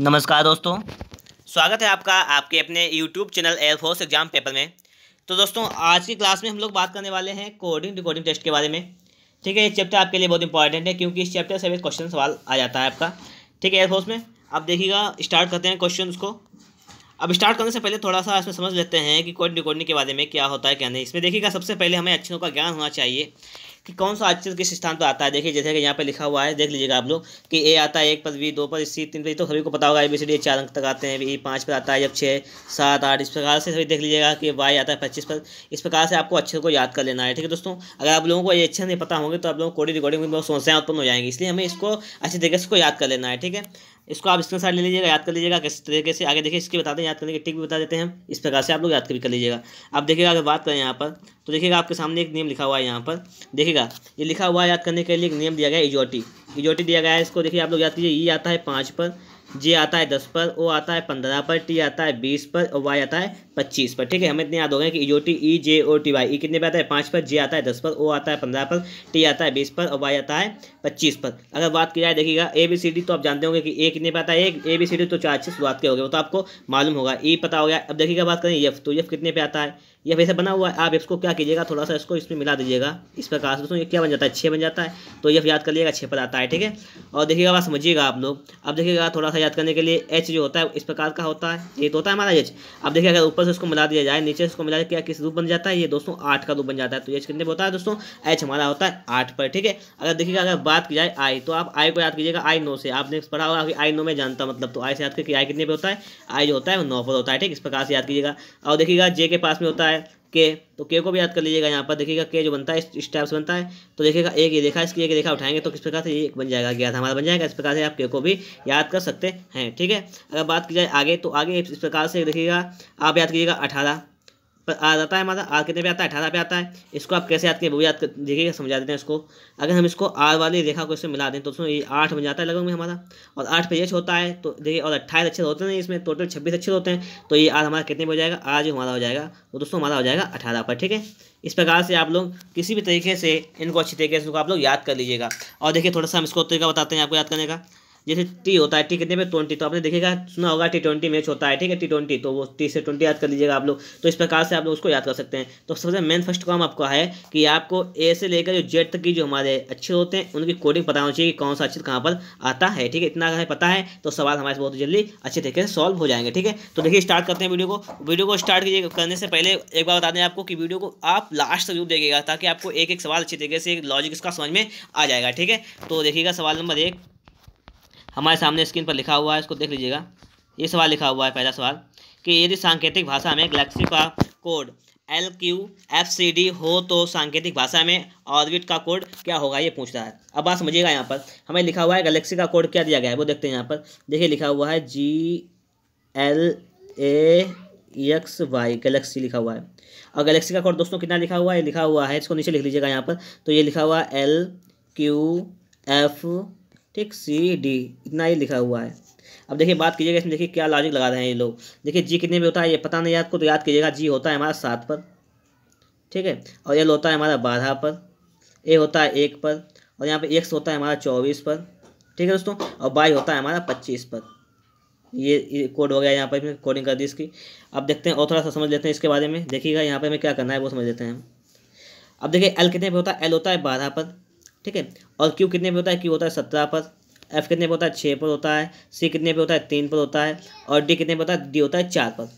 नमस्कार दोस्तों स्वागत है आपका आपके अपने YouTube channel air force exam paper में तो दोस्तों आज की क्लास में हम लोग बात करने वाले हैं कोडिंग रिकॉर्डिंग टेस्ट के बारे में ठीक है ये चैप्टर आपके लिए बहुत इंपॉर्टेंट है क्योंकि इस चैप्टर से भी क्वेश्चन सवाल आ जाता है आपका ठीक है एयरफोर्स में आप देखिएगा स्टार्ट करते हैं क्वेश्चन को अब स्टार्ट करने से पहले थोड़ा सा इसमें समझ लेते हैं कि कोडिंग रिकॉर्डिंग के बारे में क्या होता है क्या नहीं इसमें देखिएगा सबसे पहले हमें अच्छों का ज्ञान होना चाहिए कि कौन सा आर्टिकल किस स्थान पर आता है देखिए जैसे कि यहाँ पे लिखा हुआ है देख लीजिएगा आप लोग कि ए आता है एक पर बी दो पर सी तीन पर तो सभी को पता होगा ए बी सी डी चार अंक तक आते हैं ई e, पाँच पर आता है जब छः सात आठ इस प्रकार से सभी देख लीजिएगा कि वाई आता है पच्चीस पर इस प्रकार से आपको अच्छे को याद कर लेना है ठीक है दोस्तों अगर आप लोगों को ये अच्छे नहीं पता होंगे तो आप लोगों को कोडी रिकॉर्डिंग में बहुत समस्याएं उत्पन्न हो जाएंगी इसलिए हमें इसको अच्छे तरीके से याद कर लेना है ठीक है इसको आप स्क्रीन ले लीजिएगा याद कर लीजिएगा किस तरीके से आगे देखिए इसकी बताते हैं याद करने के टिक भी बता देते हैं इस प्रकार से आप लोग याद कर लीजिएगा अब देखिएगा अगर बात करें यहाँ पर तो देखिएगा आपके सामने एक नियम लिखा हुआ है यहाँ पर देखिएगा ये लिखा हुआ है याद करने के लिए एक नियम दिया गया है इजोटी इजोटी दिया गया है इसको देखिए आप लोग याद कीजिए ये आता है पाँच पर जे आता है दस पर ओ आता है पंद्रह पर टी आता है बीस पर और वाई आता है पच्चीस पर ठीक है हमें इतने याद हो गए कि E O T E J O T Y E कितने पर आता है पाँच पर जे आता है दस पर ओ आता है पंद्रह पर टी आता है बीस पर और वाई आता है पच्चीस पर अगर बात की जाए देखिएगा ए बी सी डी तो आप जानते होंगे कि ए कितने पर आता है एक ए बी सी डी तो चार से शुरुआत के हो गए वो तो आपको मालूम होगा ई पता हो गया अब देखिएगा बात करें एफ तो यफ कितने पर आता है ये वैसे बना हुआ है आप इसको क्या कीजिएगा थोड़ा सा इसको इसमें मिला दीजिएगा इस प्रकार से दोस्तों ये क्या बन जाता है छः बन जाता है तो ये याद कर लीजिएगा छः पर आता है ठीक है और देखिएगा बात समझिएगा आप लोग अब देखिएगा थोड़ा सा याद करने के लिए एच जो होता है इस प्रकार का होता है ये तो होता है हमारा एच अब देखिए अगर ऊपर से उसको मिला दिया जाए नीचे उसको मिला क्या किस रूप बन जाता है ये दोस्तों आठ का रूप बन जाता है तो एच कितने होता है दोस्तों एच हमारा होता है आठ पर ठीक है अगर देखिएगा अगर बात की जाए आई तो आप आई को याद कीजिएगा आई नो से आपने पढ़ा होगा अभी आई नो में जानता मतलब तो आई से याद करके आई कितने पर होता है आई जो होता है वो नौ पर होता है ठीक इस प्रकार से याद कीजिएगा और देखिएगा जे के पास में होता है है के तो के को भी याद कर लीजिएगा यहाँ पर देखिएगा के जो बनता है इस टाइप से बनता है तो देखिएगा एक ये देखा इसकी एक देखा उठाएंगे तो किस प्रकार से ये एक बन जाएगा ज्ञात हमारा बन जाएगा इस प्रकार से आप के को भी याद कर सकते हैं ठीक है अगर बात की जाए आगे तो आगे इस प्रकार से देखिएगा आप याद कीजिएगा अठारह पर आ जाता है हमारा आर कितने पे आता है अठारह पे आता है इसको आप कैसे याद करें वो याद देखिएगा समझा देते हैं इसको अगर हम इसको आर वाली रेखा को इसमें मिला दें तो उसमें ये आठ बन जाता है लगभग में हमारा और आठ पे यश होता है तो देखिए और अट्ठाईस अच्छे होते हैं इसमें टोटल छब्बीस अच्छे होते हैं तो ये आर हमारा कितने पे हो जाएगा आज हमारा हो जाएगा वो दोस्तों हमारा हो जाएगा अठारह पर ठीक है इस प्रकार से आप लोग किसी भी तरीके से इनको अच्छी तरीके से आप लोग याद कर लीजिएगा और देखिए थोड़ा सा हम इसको तरीका बताते हैं आपको याद करने का जैसे टी होता है टी कितने पे ट्वेंटी तो आपने देखेगा सुना होगा टी ट्वेंटी मैच होता है ठीक है टी ट्वेंटी तो वो टी से ट्वेंटी याद कर लीजिएगा आप लोग तो इस प्रकार से आप लोग उसको याद कर सकते हैं तो सबसे मेन फर्स्ट काम आपका है कि आपको ए से लेकर जो जेड तक की जो हमारे अच्छे होते हैं उनकी कोडिंग पता होना चाहिए कि कौन सा अक्षर कहाँ पर आता है ठीक है इतना अगर पता है तो सवाल हमारे बहुत जल्दी अच्छे तरीके से सॉल्व हो जाएंगे ठीक है तो देखिए स्टार्ट करते हैं वीडियो को वीडियो को स्टार्ट कीजिए करने से पहले एक बार बता दें आपको कि वीडियो को आप लास्ट तक जरूर देखिएगा ताकि आपको एक एक सवाल अच्छे तरीके से एक लॉजिक इसका समझ में आ जाएगा ठीक है तो देखिएगा सवाल नंबर एक हमारे सामने स्क्रीन पर लिखा हुआ है इसको देख लीजिएगा ये सवाल लिखा हुआ है पहला सवाल कि यदि सांकेतिक भाषा में गलेक्सी का code L Q F C D हो तो सांकेतिक भाषा में ऑर्बिट का कोड क्या होगा ये पूछ रहा है अब बात समझिएगा यहाँ पर हमें लिखा हुआ है गैलेक्सी का कोड क्या दिया गया है वो देखते हैं यहाँ पर देखिए लिखा हुआ है G L A X Y galaxy लिखा हुआ है और गैलेक्सी का कोड दोस्तों कितना लिखा हुआ है लिखा हुआ है इसको नीचे लिख लीजिएगा यहाँ पर तो ये लिखा हुआ है एल क्यू एफ ठीक सी डी इतना ही लिखा हुआ है अब देखिए बात कीजिएगा इसमें देखिए क्या लॉजिक लगा रहे हैं ये लोग देखिए जी कितने में होता है ये पता नहीं आपको तो याद कीजिएगा जी होता है हमारा सात पर ठीक है और एल होता है हमारा बारह पर ए होता है एक पर और यहाँ पे एक्स होता है हमारा चौबीस पर ठीक है दोस्तों और बाई होता है हमारा पच्चीस पर ये, ये कोड हो गया यहाँ पर इसमें कोडिंग कर दी इसकी अब देखते हैं और थोड़ा सा समझ लेते हैं इसके बारे में देखिएगा यहाँ पर हमें क्या करना है वो समझ लेते हैं हम अब देखिए एल कितने पे होता है एल होता है बारह पर ठीक है और क्यू कितने पे होता है क्यू होता है सत्रह पर एफ कितने पे होता है छः पर होता है सी कितने पे होता है तीन पर होता है और डी कितने पे होता है डी होता है चार पर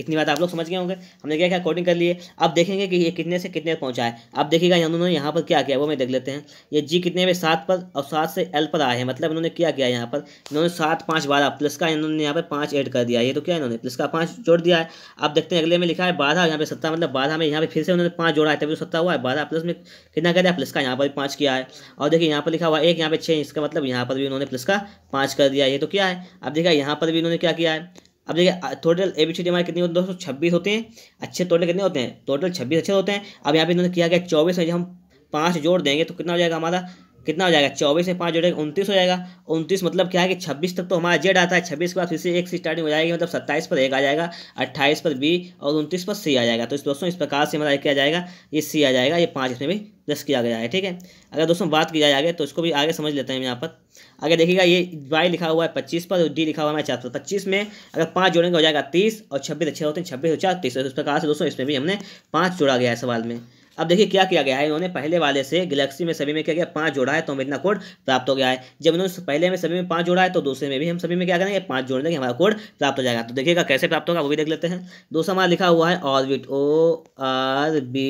इतनी बात आप लोग समझ गए होंगे हमने क्या क्या कोडिंग कर लिए अब देखेंगे कि ये कितने से कितने पहुंचा है अब देखिएगा उन्होंने यहाँ पर क्या किया वो मैं देख लेते हैं ये जी कितने में सात पर और सात से एल पर आए हैं मतलब इन्होंने क्या किया यहाँ पर इन्होंने सात पाँच बारह प्लस का इन्होंने यहाँ पर पाँच एड कर दिया ये तो क्या इन्होंने प्लस का पाँच जोड़ दिया है अब देखते हैं अगले में लिखा है बारह यहाँ पे सत्ता मतलब बारह में यहाँ पर फिर से उन्होंने पाँच जोड़ा है तभी तो सत्ता हुआ है बारह प्लस में कितना कर दिया प्लस का यहाँ पर पाँच किया है और देखिए यहाँ पर लिखा हुआ एक यहाँ पर छः इसका मतलब यहाँ पर भी उन्होंने प्लस का पाँच कर दिया ये तो क्या है अब देखा यहाँ पर भी इन्होंने क्या किया है अब देखिए total A B C D हमारे कितने होते हैं दोस्तों छब्बीस होते हैं अच्छे टोटल कितने होते हैं टोटल छब्बीस अच्छे होते हैं अब यहाँ पे इन्होंने किया गया चौबीस में हम पाँच जोड़ देंगे तो कितना हो जाएगा हमारा कितना हो जाएगा चौबीस में पाँच जोड़ेगा उनतीस हो जाएगा उनतीस मतलब क्या है कि छब्बीस तक तो हमारा जेड आता है छब्बीस के बाद फिर से एक से स्टार्टिंग हो जाएगी मतलब सत्ताईस पर एक आ जाएगा अट्ठाईस पर बी और उनतीस पर सी आ जाएगा तो इस दोस्तों इस प्रकार से हमारा किया जाएगा ये सी आ जाएगा ये पाँच इसमें भी दस किया गया है ठीक है अगर दोस्तों बात की जाए आगे तो इसको भी आगे समझ लेते हैं यहाँ पर अगर देखिएगा ये वाई लिखा हुआ है पच्चीस पर डी तो लिखा हुआ है चार सौ पच्चीस में अगर पाँच जोड़ेंगे हो जाएगा तीस और छब्बीस अच्छे होते हैं छब्बीस हो चार तीस उस तो प्रकार से दोस्तों इसमें भी हमने पाँच जोड़ा गया है सवाल में अब देखिए क्या किया गया है इन्होंने पहले वाले से गैलेक्सी में सभी में क्या किया पाँच जोड़ा है तो हमें इतना कोड प्राप्त हो गया है जब इन्होंने पहले में सभी में पाँच जोड़ा है तो दूसरे में भी हम सभी में क्या करेंगे पाँच जोड़ देंगे हमारा कोड प्राप्त हो जाएगा तो देखिएगा कैसे प्राप्त होगा वो भी देख लेते हैं दूसरा हमारा लिखा हुआ है orbit O R B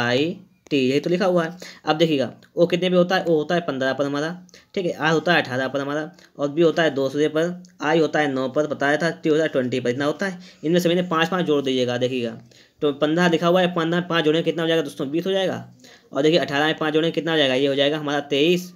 I T यही तो लिखा हुआ है अब देखिएगा ओ कितने पे होता है ओ होता है पंद्रह पर हमारा ठीक है आर होता है अठारह पर हमारा और बी होता है दो सौ पर आई होता है नौ पर बताया था टी होता है ट्वेंटी पर इतना होता है इनमें से मैंने पाँच पाँच जोड़ दीजिएगा देखिएगा तो पंद्रह लिखा हुआ है पंद्रह पाँच जोड़ने कितना हो जाएगा दोस्तों बीस हो जाएगा और देखिए अठारह में पाँच जोड़ने कितना हो जाएगा ये हो जाएगा हमारा तेईस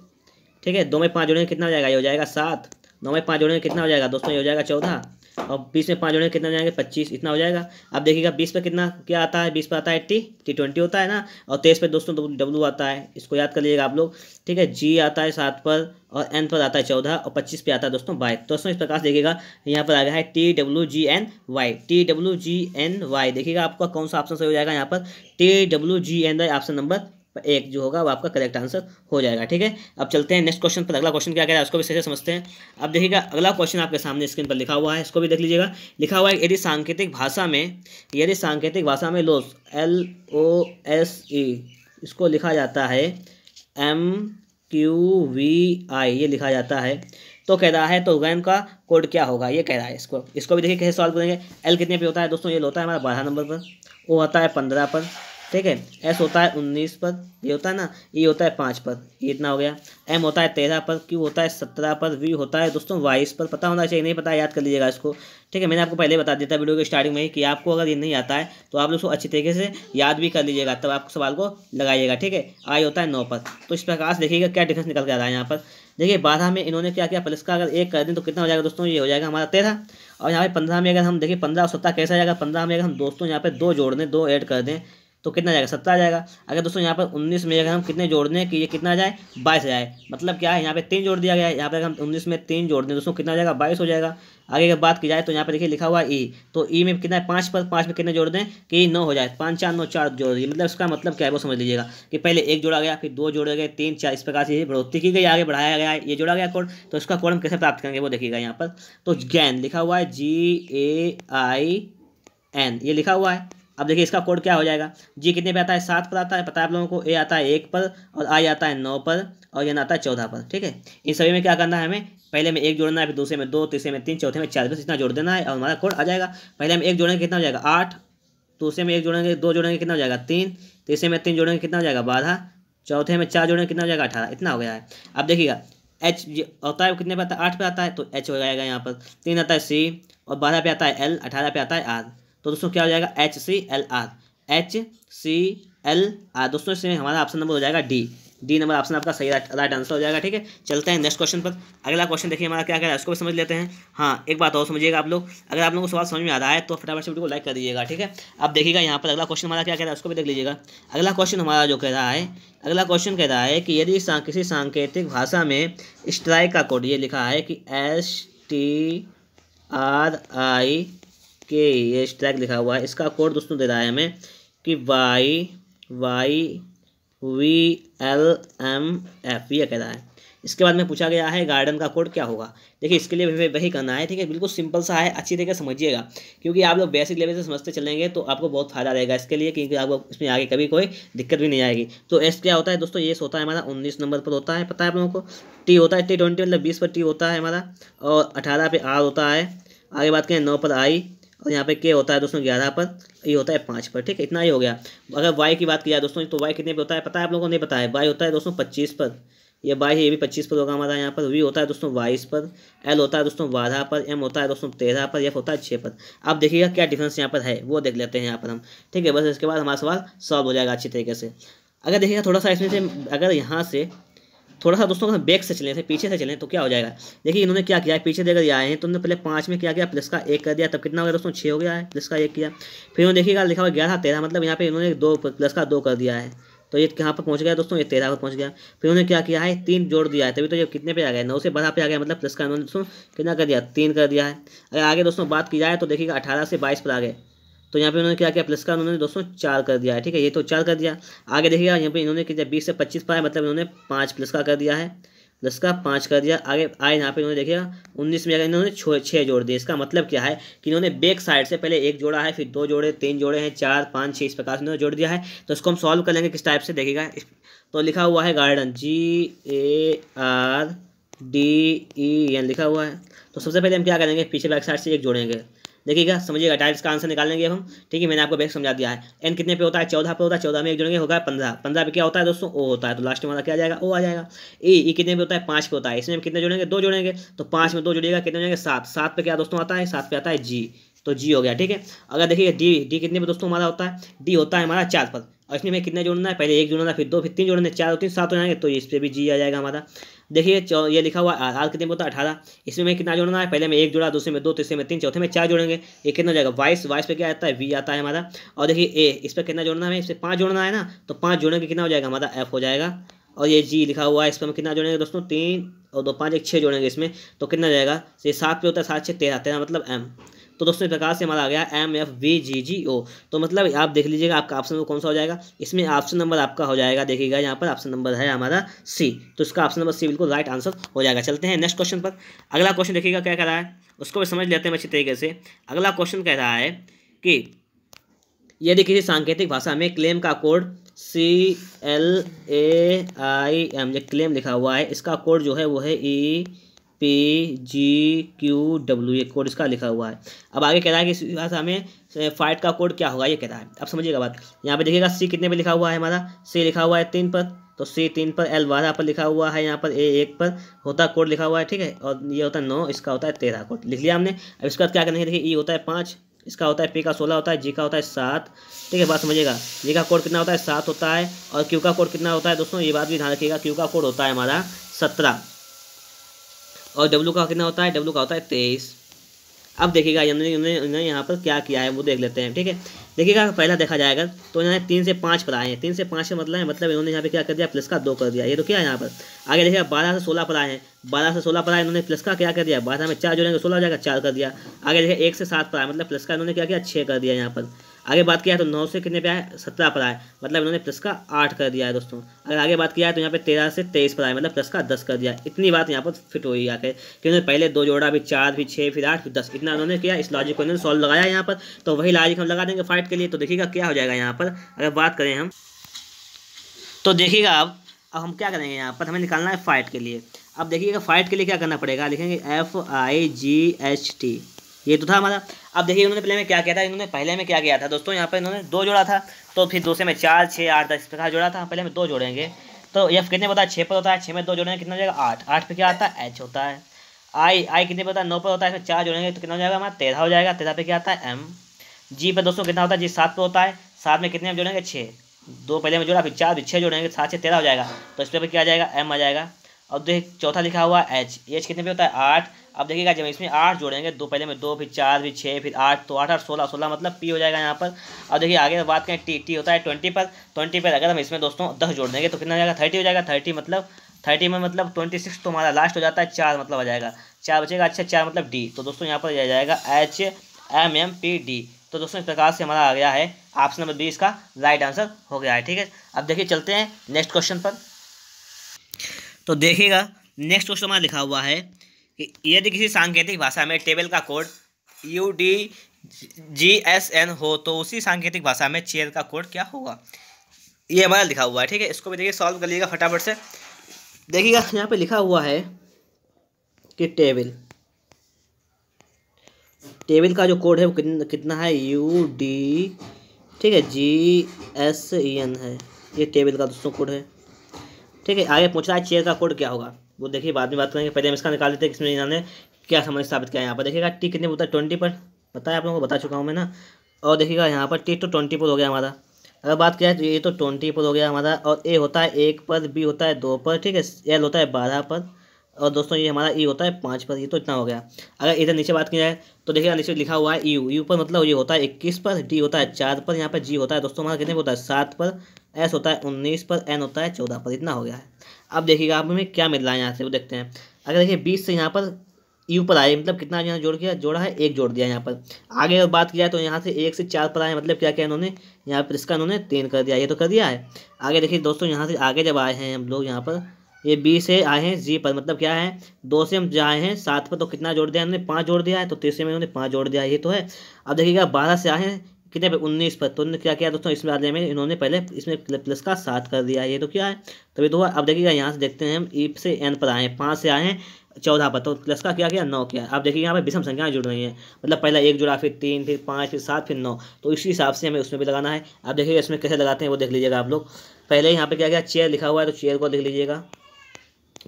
ठीक है दो में पाँच जोड़ने कितना हो जाएगा ये हो जाएगा सात नौ में पाँच जोड़ने कितना हो जाएगा दोस्तों ये हो जाएगा चौदह और बीस में पाँच जोड़ेंगे कितना जाएंगे पच्चीस इतना हो जाएगा अब देखिएगा बीस पर कितना क्या आता है बीस पर आता है एट्टी टी ट्वेंटी होता है ना और तेईस पर दोस्तों डब्लू आता है इसको याद कर लीजिएगा आप लोग ठीक है जी आता है सात पर और एन पर आता है चौदह और पच्चीस पे आता है दोस्तों बाई तो दोस्तों इस प्रकार से देखिएगा यहाँ पर आ गया है T W G N Y T W G N Y देखिएगा आपका कौन सा ऑप्शन सही हो जाएगा यहाँ पर T W G N Y option number एक जो होगा वो आपका करेक्ट आंसर हो जाएगा ठीक है अब चलते हैं नेक्स्ट क्वेश्चन पर अगला क्वेश्चन क्या कह रहा है उसको भी सही से समझते हैं अब देखिएगा अगला क्वेश्चन आपके सामने स्क्रीन पर लिखा हुआ है इसको भी देख लीजिएगा लिखा हुआ है यदि सांकेतिक भाषा में यदि सांकेतिक भाषा में lose L O S E इसको लिखा जाता है एम क्यू वी आई ये लिखा जाता है तो कह रहा है तो गैन का कोड क्या होगा ये कह रहा है इसको इसको भी देखिए कैसे सॉल्व करेंगे एल कितने पे होता है दोस्तों ये होता है हमारा बारह नंबर पर वो आता है पंद्रह पर ठीक है एस होता है उन्नीस पर ये होता है ना ई e होता है पाँच पर ये इतना हो गया एम होता है तेरह पर क्यू होता है सत्रह पर वी होता है दोस्तों बाईस पर पता होना चाहिए नहीं पता याद कर लीजिएगा इसको ठीक है मैंने आपको पहले बता दिया था वीडियो के स्टार्टिंग में ही कि आपको अगर ये नहीं आता है तो आप दोस्तों अच्छी तरीके से याद भी कर लीजिएगा तब आप सवाल को लगाइएगा ठीक है आई होता है नौ पर तो इस प्रकार से देखिएगा क्या डिफरेंस निकल कर आ रहा है यहाँ पर देखिए बारह में इन्होंने क्या किया प्लस का अगर एक कर दें तो कितना हो जाएगा दोस्तों ये हो जाएगा हमारा तेरह और यहाँ पे पंद्रह में अगर हम देखिए पंद्रह और सत्ता कैसा जाएगा पंद्रह में अगर हम दोस्तों यहाँ पे दो जोड़ दें दो ऐड कर दें तो कितना आ जाएगा सत्रह आ जाएगा अगर दोस्तों यहाँ पर उन्नीस में अगर हम कितने जोड़ दें कि ये कितना आ जाए बाईस आ जाए मतलब क्या है यहाँ पे तीन जोड़ दिया गया है यहाँ पर हम उन्नीस में तीन जोड़ दें दोस्तों कितना आ जाएगा बाईस हो जाएगा आगे अगर बात की जाए तो यहाँ पर देखिए लिखा हुआ ई तो ई में कितना है पाँच पर पाँच में कितने जोड़ दें कि नौ हो जाए पाँच चार नौ चार जोड़ दिए मतलब इसका मतलब क्या है वो समझ लीजिएगा कि पहले एक जोड़ा गया फिर दो जोड़े गए तीन चार इस प्रकार से बढ़ोतरी की गई आगे बढ़ाया गया ये जोड़ा गया कोड तो इसका कोड हम कैसे प्राप्त करेंगे वो देखिएगा यहाँ पर तो गैन लिखा हुआ है जी ए आई एन ये लिखा हुआ है अब देखिए इसका कोड क्या हो जाएगा जी कितने पे आता है सात पर आता है पता है आप लोगों को ए आता है एक पर और आई आता है नौ पर और यन आता है चौदह पर ठीक है इन सभी में क्या करना है हमें पहले में एक जोड़ना है फिर दूसरे में दो तीसरे में तीन चौथे में चार बस इतना जोड़ देना है और हमारा कोड आ जाएगा पहले हम एक जोड़ेंगे कितना हो जाएगा आठ दूसरे में एक जोड़ेंगे दो जोड़ेंगे कितना हो जाएगा तीन तीसरे में तीन जोड़ेंगे कितना हो जाएगा बारह चौथे में चार जोड़ेंगे कितना हो जाएगा अठारह इतना हो गया है अब देखिएगा एच होता है कितने पे आता है आठ पे आता है तो एच हो जाएगा यहाँ पर तीन आता है सी और बारह पे आता है एल अठारह पे आता है आर तो दोस्तों क्या हो जाएगा H C L R H C L R दोस्तों इसमें हमारा ऑप्शन नंबर हो जाएगा डी डी नंबर ऑप्शन आपका सही राइट आंसर हो जाएगा ठीक है चलते हैं नेक्स्ट क्वेश्चन पर अगला क्वेश्चन देखिए हमारा क्या कह रहा है उसको भी समझ लेते हैं हाँ एक बात और समझिएगा आप लोग अगर आप लोगों को सवाल समझ में आ रहा है तो फटाफट से वीडियो को लाइक कर दीजिएगा ठीक है अब देखिएगा यहाँ पर अगला क्वेश्चन हमारा क्या कह रहा है उसको भी देख लीजिएगा अगला क्वेश्चन हमारा जो कह रहा है अगला क्वेश्चन कह रहा है कि यदि किसी सांकेतिक भाषा में स्ट्राइक का कोड ये लिखा है कि एस टी आर आई के ये स्ट्रैक लिखा हुआ है इसका कोड दोस्तों दे रहा है हमें कि Y Y V L M F ये कह रहा है इसके बाद में पूछा गया है गार्डन का कोड क्या होगा देखिए इसके लिए भी वही करना है ठीक है बिल्कुल सिंपल सा है अच्छी तरीके से समझिएगा क्योंकि आप लोग बेसिक लेवल से समझते चलेंगे तो आपको बहुत फायदा रहेगा इसके लिए क्योंकि आपको इसमें आगे कभी कोई दिक्कत भी नहीं आएगी तो एस क्या होता है दोस्तों एस होता है हमारा उन्नीस नंबर पर होता है पता है आप लोगों को टी होता है टी ट्वेंटी मतलब बीस पर टी होता है हमारा और अठारह पे आर होता है आगे बात करें नौ पर आई और यहाँ पे के होता है दोस्तों ग्यारह पर ये होता है पाँच पर ठीक है इतना ही हो गया अगर वाई की बात की जाए दोस्तों तो वाई कितने पे होता है पता है आप लोगों को नहीं पता है वाई होता है दोस्तों पच्चीस पर ये बाई है ये भी पच्चीस पर होगा हमारा यहाँ पर वी होता है दोस्तों बाईस पर एल होता है दोस्तों बारह पर एम होता है दोस्तों तेरह पर एफ होता है छः पर आप देखिएगा क्या डिफरेंस यहाँ पर है वो देख लेते हैं यहाँ पर हम ठीक है बस इसके बाद हमारा सवाल सॉल्व हो जाएगा अच्छी तरीके से अगर देखिएगा थोड़ा सा इसमें से अगर यहाँ से थोड़ा सा दोस्तों बैक से चले पीछे से चले तो क्या हो जाएगा देखिए इन्होंने क्या किया पीछे देकर आए हैं तो उन्होंने पहले पाँच में क्या किया प्लस का एक कर दिया तब कितना हो गया दोस्तों छः हो गया है प्लस का एक किया फिर उन्होंने देखिएगा लिखा हुआ ग्यारह तेरह मतलब यहाँ पे इन्होंने दो प्लस का दो कर दिया है तो ये कहाँ पर पहुँच गया दोस्तों ये तेरह पर पहुँच गया फिर उन्होंने क्या किया है तीन जोड़ दिया है तभी तो ये कितने पे आ गया नौ से बारह पे आ गया मतलब प्लस का इन्होंने दोस्तों कितना कर दिया तीन कर दिया है अगर आगे दोस्तों बात की जाए तो देखिएगा अठारह से बाईस पर आ गए तो यहाँ पे उन्होंने क्या किया प्लस का उन्होंने दोस्तों चार कर दिया है ठीक है ये तो चार कर दिया आगे देखिएगा यहाँ पे इन्होंने किया बीस से पच्चीस पाया मतलब इन्होंने पाँच प्लस का कर दिया है प्लस का पाँच कर दिया आगे आए यहाँ पे इन्होंने देखिएगा उन्नीस में इन्होंने छः जोड़ दिए इसका मतलब क्या है कि इन्होंने बैक साइड से पहले एक जोड़ा है फिर दो जोड़े तीन जोड़े हैं चार पाँच छः इस प्रकार से इन्होंने जोड़ दिया है तो इसको हम सॉल्व कर लेंगे किस टाइप से देखेगा तो लिखा हुआ है garden G A R D E N लिखा हुआ है तो सबसे पहले हम क्या करेंगे पीछे बैक साइड से एक जोड़ेंगे देखिएगा समझिएगा अट्ठाईस का आंसर निकालेंगे हम ठीक है मैंने आपको बेस्ट समझा दिया है एन कितने पे होता है चौदह पे होता है चौदह में एक जुड़ेंगे होगा पंद्रह पंद्रह पे क्या होता है दोस्तों ओ होता है तो लास्ट में क्या जाएगा ओ आ जाएगा ए ई e कितने पे होता है पाँच पे होता है इसमें कितने जुड़ेंगे दो जुड़ेंगे तो पाँच में दो जुड़ेगा कितने जुड़ेंगे सात सात पे क्या दोस्तों आता है सात पे आता है जी तो जी हो गया ठीक है अगर देखिए डी डी कितने पे दोस्तों हमारा होता है डी होता है हमारा चार पर और इसमें कितने जुड़ना है पहले एक जुड़ना है फिर दो फिर तीन जोड़ना है चार तीन सात हो जाएंगे तो इस पर भी जी आ जाएगा हमारा देखिए ये लिखा हुआ आधार कितने होता है अठारह इसमें मैं कितना जोड़ना है पहले में एक जोड़ा दूसरे में दो तीसरे में तीन चौथे में चार जोड़ेंगे ये कितना जाएगा बाईस बाईस पे क्या आता है वी आता है हमारा और देखिए ए इस पर कितना जोड़ना है इस पर पाँच जोड़ना है ना तो पाँच जोड़ेंगे कितना हो जाएगा हमारा एफ हो जाएगा और ये जी लिखा हुआ है इस पर हम कितना जोड़ेंगे दोस्तों तीन और दो पाँच एक छः जोड़ेंगे इसमें तो कितना जाएगा ये सात पे होता है सात छः तेरह तेरह मतलब एम तो दोस्तों इस प्रकार से हमारा आ गया M F V G G O तो मतलब आप देख लीजिएगा आपका ऑप्शन नंबर कौन सा हो जाएगा इसमें ऑप्शन नंबर आपका हो जाएगा देखिएगा यहाँ पर ऑप्शन नंबर है हमारा सी तो इसका ऑप्शन नंबर सी बिल्कुल राइट आंसर हो जाएगा चलते हैं नेक्स्ट क्वेश्चन पर अगला क्वेश्चन देखिएगा क्या कह रहा है उसको भी समझ लेते हैं अच्छी तरीके से अगला क्वेश्चन कह रहा है कि यदि किसी सांकेतिक भाषा में क्लेम का code C L A I M जो क्लेम लिखा हुआ है इसका कोड जो है वो है ई e, पे जी क्यू डब्ल्यू ये कोड इसका लिखा हुआ है अब आगे कह रहा है कि इस भाषा में फाइट का कोड क्या होगा ये कह रहा है अब समझिएगा बात यहाँ पे देखिएगा सी कितने पे लिखा हुआ है हमारा सी लिखा हुआ है तीन पर तो सी तीन पर एल बारह पर लिखा हुआ है यहाँ पर ए एक पर होता कोड लिखा हुआ है ठीक है और ये होता है नौ इसका होता है तेरह कोड लिख लिया हमने अब इसके बाद क्या करना है देखिए ई e होता है पाँच इसका होता है पी का सोलह होता है जी का होता है सात ठीक है बात समझिएगा जी का कोड कितना होता है सात होता है और क्यू का कोड कितना होता है दोस्तों ये बात भी ध्यान रखिएगा क्यू का कोड होता है हमारा सत्रह और डब्लू का कितना होता है डब्लू का होता है तेईस अब देखिएगा इन्होंने यहाँ पर क्या किया है वो देख लेते हैं ठीक है देखिएगा पहला देखा जाएगा तो इन्होंने तीन से पाँच पर आए हैं तीन से पाँच का मतलब है मतलब इन्होंने यहाँ पे क्या कर दिया प्लस का दो कर दिया ये तो क्या है यहाँ पर आगे देखिएगा बारह से सोलह पर आए हैं बारह से सोलह पर आए इन्होंने प्लस का क्या कर दिया बारह में चार जोड़ेंगे सोलह हो जाएगा चार कर दिया आगे देखिए एक से सात पर आए मतलब प्लस का इन्होंने क्या किया छः कर दिया यहाँ पर आगे बात किया है तो नौ से कितने पे आए सत्रह पर आए मतलब इन्होंने प्लस का आठ कर दिया है दोस्तों अगर आगे बात किया है तो यहाँ पे तेरह से तेईस पर आए मतलब प्लस का दस कर दिया इतनी बात यहाँ पर फिट हुई आके कि उन्होंने पहले दो जोड़ा भी चार भी छः फिर आठ फिर दस इतना उन्होंने किया इस लॉजिक को इन्होंने सॉल्व लगाया यहाँ पर तो वही लॉजिक हम लगा देंगे फाइट के लिए तो देखिएगा क्या हो जाएगा यहाँ पर अगर बात करें हम तो देखिएगा अब अब हम क्या करेंगे यहाँ पर हमें निकालना है फाइट के लिए अब देखिएगा फाइट के लिए क्या करना पड़ेगा लिखेंगे F I G H T ये तो था हमारा अब देखिए इन्होंने पहले में क्या किया था इन्होंने पहले में क्या किया था दोस्तों यहाँ पर इन्होंने दो जोड़ा था तो फिर दूसरे में चार छः आठ दस प्रकार जोड़ा था पहले में दो जोड़ेंगे तो यफ कितने पता है छः पर होता है छः में दो जोड़ेंगे कितना हो जाएगा आठ आठ पे क्या आता है एच होता है आई आई कितने पता है नौ पर होता है इसमें चार जोड़ेंगे तो कितना हो जाएगा हमारा तेरह हो जाएगा तेरह पे क्या आता है एम जी पर दोस्तों कितना होता है जी सात पर होता है सात में कितने में जोड़ेंगे छः दो पहले में जोड़ा फिर चार फिर छः जोड़ेंगे सात से तेरह हो जाएगा तो इस पर क्या आ जाएगा एम आ जाएगा और देख चौथा लिखा हुआ एच एच कितने पे होता है आठ अब देखिएगा जब इसमें आठ जोड़ेंगे दो पहले में दो फिर चार फिर छः फिर आठ तो आठ आठ सोलह सोलह मतलब पी हो जाएगा यहाँ पर अब देखिए आगे बात करें टी टी होता है ट्वेंटी पर ट्वेंटी पर अगर हम इसमें दोस्तों दस जोड़ देंगे तो कितना जाएगा थर्टी हो जाएगा थर्टी मतलब थर्टी में मतलब ट्वेंटी सिक्स तो हमारा लास्ट हो जाता है चार मतलब आ जाएगा चार बचेगा अच्छा चार मतलब डी तो दोस्तों यहाँ पर आ जाएगा H M M P D तो दोस्तों इस प्रकार से हमारा आ गया है ऑप्शन नंबर बी इसका राइट आंसर हो गया है ठीक है अब देखिए चलते हैं नेक्स्ट क्वेश्चन पर तो देखिएगा नेक्स्ट क्वेश्चन हमारा लिखा हुआ है यदि किसी सांकेतिक भाषा में टेबल का code U D G S N हो तो उसी सांकेतिक भाषा में चेयर का कोड क्या होगा ये हमारा लिखा हुआ है ठीक है इसको भी देखिए सॉल्व कर लीजिएगा फटाफट से देखिएगा यहाँ पे लिखा हुआ है कि टेबल टेबल का जो कोड है वो कितना कितना है यू डी ठीक है जी एस एन है ये टेबल का दोस्तों कोड है ठीक है आगे पूछ रहा है चेयर का कोड क्या होगा वो देखिए बाद में बात करेंगे पहले हम इसका निकाल देते हैं इसमें इन्होंने क्या समझ स्थापित किया यहाँ पर देखिएगा टी कितने बोलता है ट्वेंटी पर पता है आप लोगों को बता चुका हूँ मैं ना और देखिएगा यहाँ पर टी तो ट्वेंटी पर हो गया हमारा अगर बात किया तो ये तो ट्वेंटी पर हो गया हमारा और ए होता है एक पर बी होता है दो पर ठीक है एल होता है बारह पर और दोस्तों ये हमारा ई होता है पाँच पर ये तो इतना हो गया अगर इधर नीचे बात की जाए तो देखिएगा नीचे लिखा हुआ है यू यू पर मतलब ये होता है इक्कीस पर डी होता है चार पर यहाँ पर जी होता है दोस्तों हमारा कितने होता है सात पर एस होता है उन्नीस पर एन होता है चौदह पर इतना हो गया है अब देखिएगा आप हमें क्या मिल रहा है यहाँ से वो देखते हैं अगर देखिए बीस से यहाँ पर यू पर आए मतलब कितना यहाँ जोड़ किया जोड़ा है एक जोड़ दिया यहाँ पर आगे अगर बात किया तो यहाँ से एक से चार पर आए मतलब क्या क्या इन्होंने यहाँ पर इसका इन्होंने तीन कर दिया ये तो कर दिया है आगे देखिए दोस्तों यहाँ से आगे जब आए हैं हम लोग यहाँ पर ये बी से आए हैं जी पर मतलब क्या है दो से हम आए हैं सात पर तो कितना जोड़ दिया हमने पाँच जोड़ दिया है तो तीसरे में उन्होंने पाँच जोड़ दिया ये तो है अब देखिएगा बारह से आए हैं कितने उन्नीस पर तो उन्होंने क्या किया दोस्तों इसमें आने में इन्होंने पहले इसमें प्लस का सात कर दिया ये तो क्या है तो ये अब देखिएगा यहाँ से देखते हैं हम ईप से एन पर आए पाँच से आए चौदह पर तो प्लस का क्या किया नौ किया आप देखिए यहाँ पे विषम संख्याएं जुड़ रही हैं मतलब पहला एक जुड़ा फिर तीन फिर पाँच फिर सात फिर नौ तो इसी हिसाब से हमें उसमें भी लगाना है अब देखिए इसमें कैसे लगाते हैं वो देख लीजिएगा आप लोग पहले यहाँ पर क्या क्या चेयर लिखा हुआ है तो चेयर को देख लीजिएगा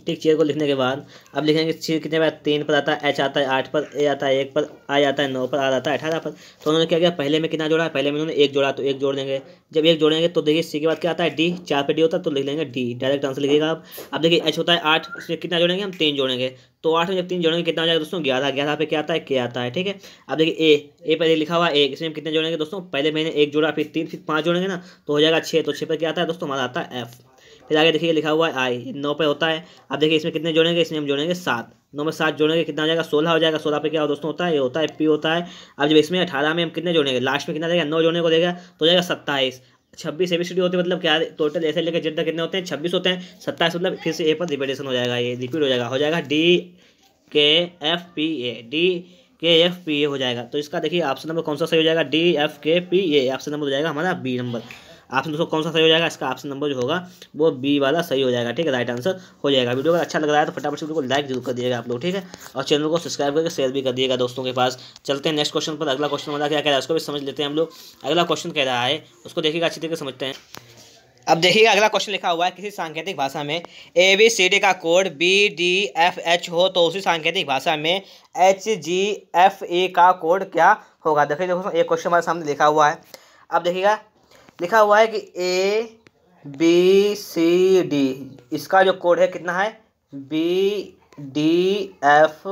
ठीक चेयर को लिखने के बाद अब लिखेंगे चेयर कितने बार तीन पर आता है एच आता है आठ पर ए आता है एक पर आई आता है नौ पर आ आता है अठारह पर तो उन्होंने क्या किया पहले में कितना जोड़ा है पहले में उन्होंने एक जोड़ा तो एक जोड़ देंगे जब एक जोड़ेंगे तो देखिए सी के बाद क्या आता है डी चार पर डी होता है तो लिख लेंगे डी डायरेक्ट आंसर लिखिएगा आप अब देखिए एच होता है आठ उसमें कितना जोड़ेंगे हम तीन जोड़ेंगे तो आठ में जब तीन जोड़ेंगे कितना हो जाएगा दोस्तों ग्यारह ग्यारह पे क्या आता है के आता है ठीक है अब देखिए ए ए पर लिखा हुआ है एक इसमें कितने जोड़ेंगे दोस्तों पहले मैंने एक जोड़ा फिर तीन फिर पाँच जोड़ेंगे ना तो हो जाएगा छः तो छः पर क्या आता है दोस्तों हमारा आता है एफ फिर आगे देखिए लिखा हुआ है आई नौ पे होता है अब देखिए इसमें कितने जोड़ेंगे इसमें हम जोड़ेंगे सात नौ में सात जोड़ेंगे कितना हो जाएगा सोलह हो जाएगा सोलह पे क्या दोस्तों होता है ये होता है पी होता है अब जब इसमें अठारह में हम कितने जोड़ेंगे लास्ट में कितना देगा नौ जोड़ने को देगा तो हो जाएगा सत्ताईस छब्बीस ए बी सी डी होते मतलब क्या टोटल ऐसे लेकर जितना कितने होते हैं छब्बीस होते हैं सत्ताईस मतलब फिर से ए पर रिपीटेशन हो जाएगा ये रिपीट हो जाएगा हो जाएगा D K F P A D K F P A हो जाएगा तो इसका देखिए ऑप्शन नंबर कौन सा सही हो जाएगा D F K P A option number हो जाएगा हमारा बी नंबर ऑप्शन दोस्तों कौन सा सही हो जाएगा इसका ऑप्शन नंबर जो होगा वो बी वाला सही हो जाएगा ठीक है राइट आंसर हो जाएगा वीडियो अगर अच्छा लग रहा है तो फटाफट से वीडियो को लाइक जरूर कर दिएगा आप लोग ठीक है और चैनल को सब्सक्राइब करके शेयर भी कर दिएगा दोस्तों के पास चलते हैं नेक्स्ट क्वेश्चन पर अगला क्वेश्चन वाला क्या कह रहा है उसको भी समझ लेते हैं हम लोग अगला क्वेश्चन कह रहा है उसको देखिएगा अच्छी तरीके समझते हैं अब देखिएगा अगला क्वेश्चन लिखा हुआ है किसी सांकेतिक भाषा में ए बी सी डी का code B D F H हो तो उसी सांकेतिक भाषा में एच जी एफ ए का कोड क्या होगा देखिए दोस्तों एक क्वेश्चन हमारे सामने लिखा हुआ है अब देखिएगा लिखा हुआ है कि ए बी सी डी इसका जो कोड है कितना है बी डी एफ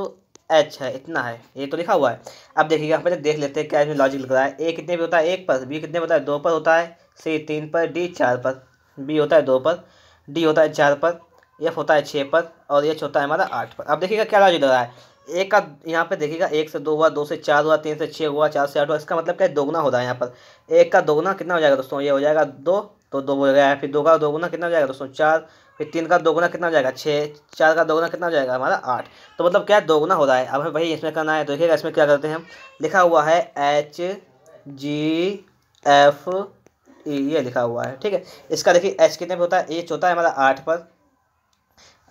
एच है इतना है ये तो लिखा हुआ है अब देखिएगा पहले तो देख लेते हैं क्या इसमें लॉजिक लग रहा है ए कितने पे होता है एक पर बी कितने होता है दो पर होता है सी तीन पर डी चार पर बी होता है दो पर डी होता है चार पर एफ होता है छः पर और एच होता है हमारा आठ पर अब देखिएगा क्या लॉजिक लग रहा है एक का यहाँ पे देखिएगा एक से दो हुआ दो से चार हुआ तीन से छः हुआ चार से आठ हुआ इसका मतलब क्या है दोगुना हो रहा है यहाँ पर एक का दोगुना कितना हो जाएगा दोस्तों ये हो जाएगा दो तो दो हो जाएगा फिर दो का दोगुना कितना हो जाएगा दोस्तों चार फिर तीन का दोगुना कितना हो जाएगा छः चार का दोगुना कितना हो जाएगा हमारा आठ तो मतलब क्या दोगुना हो रहा है अब हमें भाई इसमें करना है तो देखिएगा इसमें क्या करते हैं लिखा हुआ है एच जी एफ ई ये लिखा हुआ है ठीक है इसका देखिए एच कितने पर होता है एच होता है हमारा आठ पर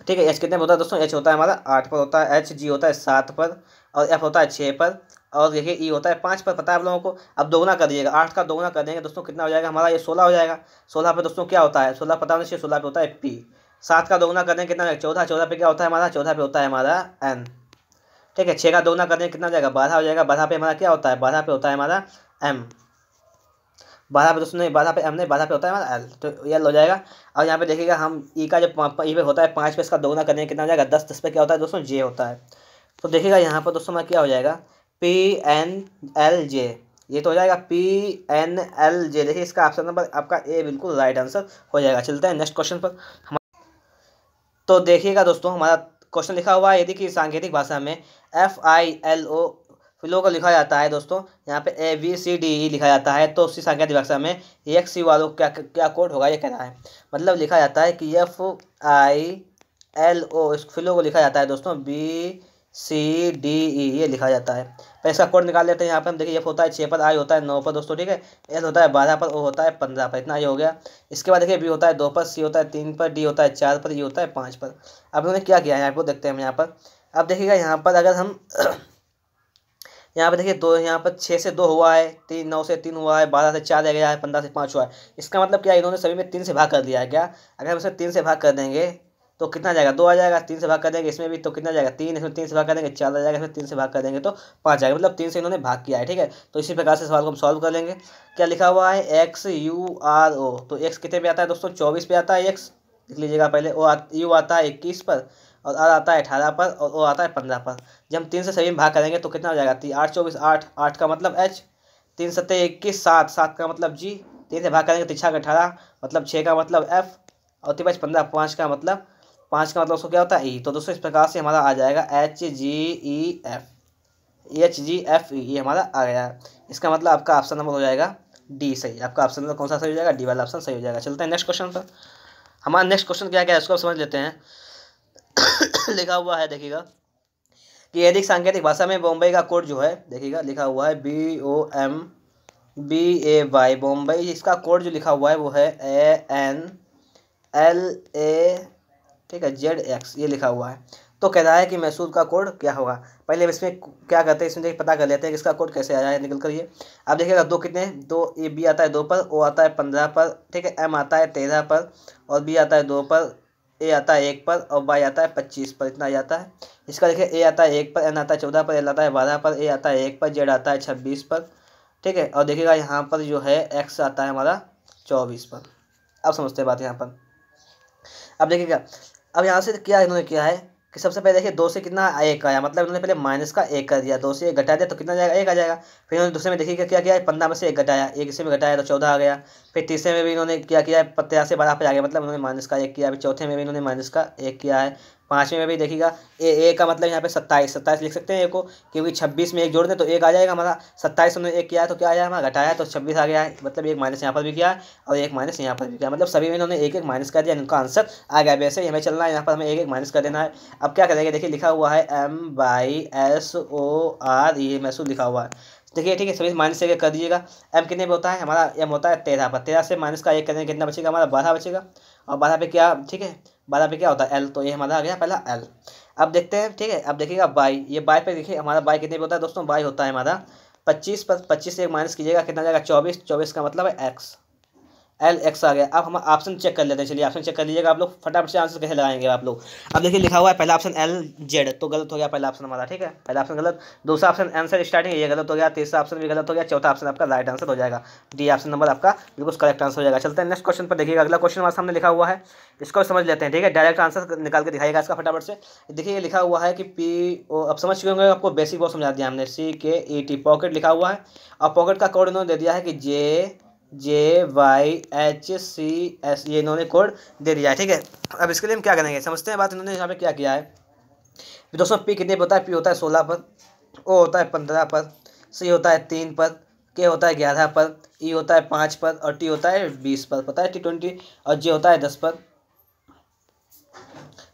ठीक है एच कितने होता है दोस्तों एच होता है हमारा आठ पर होता है एच जी होता है सात पर और एफ होता है छः पर और देखिए ई e होता है पाँच पर पता है आप लोगों को अब दोगुना कर दीजिएगा आठ का दोगुना कर देंगे दोस्तों कितना हो जाएगा हमारा ये सोलह हो जाएगा सोलह पर दोस्तों क्या होता है सोलह पता होना चाहिए सोलह पे होता है पी सात का दोगुना कर देंगे कितना चौदह चौदह पे क्या होता है हमारा चौदह पे होता है हमारा एन ठीक है छः का दोगुना कर देंगे कितना हो जाएगा बारह हो जाएगा बारह पे हमारा क्या होता है बारह पे होता है हमारा एम बारह पे दोस्तों बारह पे हमने बारह पे होता है एल तो एल हो जाएगा और यहाँ पे देखिएगा हम ई e का जब ई e पे होता है पाँच पे इसका दोगुना करने कितना हो जाएगा दस दस पे क्या होता है दोस्तों जे होता है तो देखिएगा यहाँ पर दोस्तों हमारा क्या हो जाएगा पी एन एल जे ये तो हो जाएगा पी एन एल जे देखिए इसका ऑप्शन नंबर आपका ए बिल्कुल राइट आंसर हो जाएगा चलते हैं नेक्स्ट क्वेश्चन पर हम तो देखिएगा दोस्तों हमारा क्वेश्चन लिखा हुआ है यदि कि सांकेतिक भाषा में एफ आई एल ओ फिलो को लिखा जाता है दोस्तों यहाँ पे ए बी सी डी ई लिखा जाता है तो उसी संख्या दिवाक्षा में एक सी वालों का क्या क्या कोड होगा ये कहना है मतलब लिखा जाता है कि एफ आई एल ओ इस फिलो को लिखा जाता है दोस्तों बी सी डी ई ये लिखा जाता है पर इसका कोड निकाल लेते हैं यहाँ पे हम देखिए एफ होता है छः पर आई होता है नौ पर दोस्तों ठीक है एल होता है बारह पर ओ होता है पंद्रह पर इतना ये हो गया इसके बाद देखिए बी होता है दो पर सी होता है तीन पर डी होता है चार पर ई e होता है पाँच पर अब इन्होंने क्या किया है यहाँ पर देखते हैं हम यहाँ पर अब देखिएगा यहाँ पर अगर हम यहाँ पे देखिए दो यहाँ पर छः से दो हुआ है तीन नौ से तीन हुआ है बारह से चार रह गया है पंद्रह से पाँच हुआ है इसका मतलब क्या इन्होंने सभी में तीन से भाग कर दिया है क्या अगर हम इसे तीन से भाग कर देंगे तो कितना जाएगा दो आ जाएगा तीन से भाग कर देंगे इसमें भी तो कितना जाएगा तीन इसमें तीन से भाग कर देंगे चार आ जाएगा इसमें तीन से भाग कर देंगे तो पाँच आएगा मतलब तीन से इन्होंने भाग किया है ठीक है तो इसी प्रकार से सवाल को हम सॉल्व कर लेंगे क्या लिखा हुआ है एक्स यू आर ओ तो एक्स कितने पे आता है दोस्तों चौबीस पे आता है एक्स लिख लीजिएगा पहले ओ यू आता है इक्कीस पर और आर आता है अठारह पर और ओ आता है पंद्रह पर जब हम तीन से सभी में भाग करेंगे तो कितना हो जाएगा तीन आठ चौबीस आठ आठ का मतलब एच तीन सत्तर इक्कीस सात सात का मतलब जी तीन से भाग करेंगे तो छः का अठारह मतलब छः का मतलब एफ और तीन पाँच पंद्रह पाँच का मतलब पाँच का मतलब उसको क्या होता है ई e. तो दोस्तों इस प्रकार से हमारा आ जाएगा H G E F H G F E ये हमारा आ गया इसका मतलब आपका ऑप्शन नंबर हो जाएगा डी सही आपका ऑप्शन नंबर कौन सा सही हो जाएगा डी वाला ऑप्शन सही हो जाएगा चलते हैं नेक्स्ट क्वेश्चन पर हमारा नेक्स्ट क्वेश्चन क्या क्या है उसको समझ लेते हैं लिखा हुआ है देखिएगा कि अधिक सांकेतिक भाषा में बॉम्बे का कोड जो है देखिएगा लिखा हुआ है B O M B A Y Bombay इसका कोड जो लिखा हुआ है वो है ए एन एल ए ठीक है जेड एक्स ये लिखा हुआ है तो कह रहा है कि मैसूर का कोड क्या होगा पहले इसमें क्या करते हैं इसमें देखिए पता कर लेते हैं कि इसका कोड कैसे आया है निकल कर ये अब देखिएगा दो कितने दो ए बी आता है दो पर ओ आता है पंद्रह पर ठीक है एम आता है तेरह पर और बी आता है दो पर ए आता है एक पर और वाई आता है पच्चीस पर इतना आ जाता है इसका देखिए ए आता है एक पर एन आता है चौदह पर एल आता है बारह पर ए आता है एक पर जेड आता है छब्बीस पर ठीक है और देखिएगा यहाँ पर जो है एक्स आता है हमारा चौबीस पर अब समझते हैं बात यहाँ पर अब देखिएगा अब यहाँ से क्या इन्होंने किया है कि सबसे पहले देखिए दो से कितना एक आया मतलब इन्होंने पहले माइनस का एक कर दिया दो से एक घटा दिया तो कितना जाएगा एक आ जाएगा फिर इन्होंने दूसरे में देखिए क्या किया है पंद्रह में से एक घटाया एक से में घटाया तो चौदह आ गया फिर तीसरे में भी इन्होंने क्या किया है पत्या से बारह पे आ गया मतलब उन्होंने माइनस का एक किया फिर चौथे में भी इन्होंने माइनस का एक किया है पाँचवें में भी देखिएगा ए ए का मतलब यहाँ पे सत्ताईस सत्ताईस लिख सकते हैं ए को क्योंकि छब्बीस में एक जोड़ दें तो एक आ जाएगा हमारा सत्ताईस हमने एक किया है तो क्या आया हमारा घटाया तो छब्बीस आ गया है मतलब एक माइनस यहाँ पर भी किया है और एक माइनस यहाँ पर भी किया मतलब सभी में इन्होंने एक एक माइनस कर दिया इनका आंसर आ गया वैसे हमें चलना है यहाँ पर हमें एक एक माइनस कर देना है अब क्या करेंगे देखिए लिखा हुआ है M Y S O R ये एम लिखा हुआ है देखिए ठीक है सभी माइनस एक कर दीजिएगा एम कितने होता है हमारा एम होता है तेरह पर तेरह से माइनस का एक करेंगे कितना बचेगा हमारा बारह बचेगा और बारह पे क्या ठीक है बारह पे क्या होता है एल तो ये हमारा आ गया पहला एल अब देखते हैं ठीक है अब देखिएगा बाई ये बाई पे देखिए हमारा बाई कितने पे होता है दोस्तों बाई होता है हमारा पच्चीस पर पच्चीस से एक माइनस कीजिएगा कितना जाएगा चौबीस चौबीस का मतलब है एक्स एल एक्स आ गया अब हम ऑप्शन चेक कर लेते हैं चलिए ऑप्शन चेक कर लीजिएगा आप लोग फटाफट से आंसर कैसे लगाएंगे आप लोग अब देखिए लिखा हुआ है पहला ऑप्शन एल जेड तो गलत हो गया पहला ऑप्शन हमारा ठीक है पहला ऑप्शन गलत दूसरा ऑप्शन आंसर स्टार्टिंग ये गलत हो गया तीसरा ऑप्शन भी गलत हो गया चौथा ऑप्शन आपका राइट आंसर हो जाएगा डी ऑप्शन नंबर आपका बिल्कुल करेक्ट आंसर हो जाएगा चलते हैं नेक्स्ट क्वेश्चन पर देखिएगा अगला क्वेश्चन हमारे सामने लिखा हुआ है इसको समझ लेते हैं ठीक है डायरेक्ट आंसर निकाल के दिखाएगा इसका फटाफट से देखिए लिखा हुआ है कि पी ओ अब समझ चुके होंगे आपको बेसिक बहुत समझा दिया हमने सी के ई टी पॉकेट लिखा हुआ है और पॉकेट का कोड इन्होंने दे दिया है कि J J Y H C S ये इन्होंने कोड दे दिया है ठीक है अब इसके लिए हम क्या करेंगे समझते हैं बात इन्होंने यहाँ पे क्या किया है दोस्तों पी कितने पर होता है पी होता है सोलह पर ओ होता है पंद्रह पर सी होता है तीन पर के होता है ग्यारह पर ई e होता है पाँच पर और टी होता है बीस पर पता है टी ट्वेंटी और जे होता है दस पर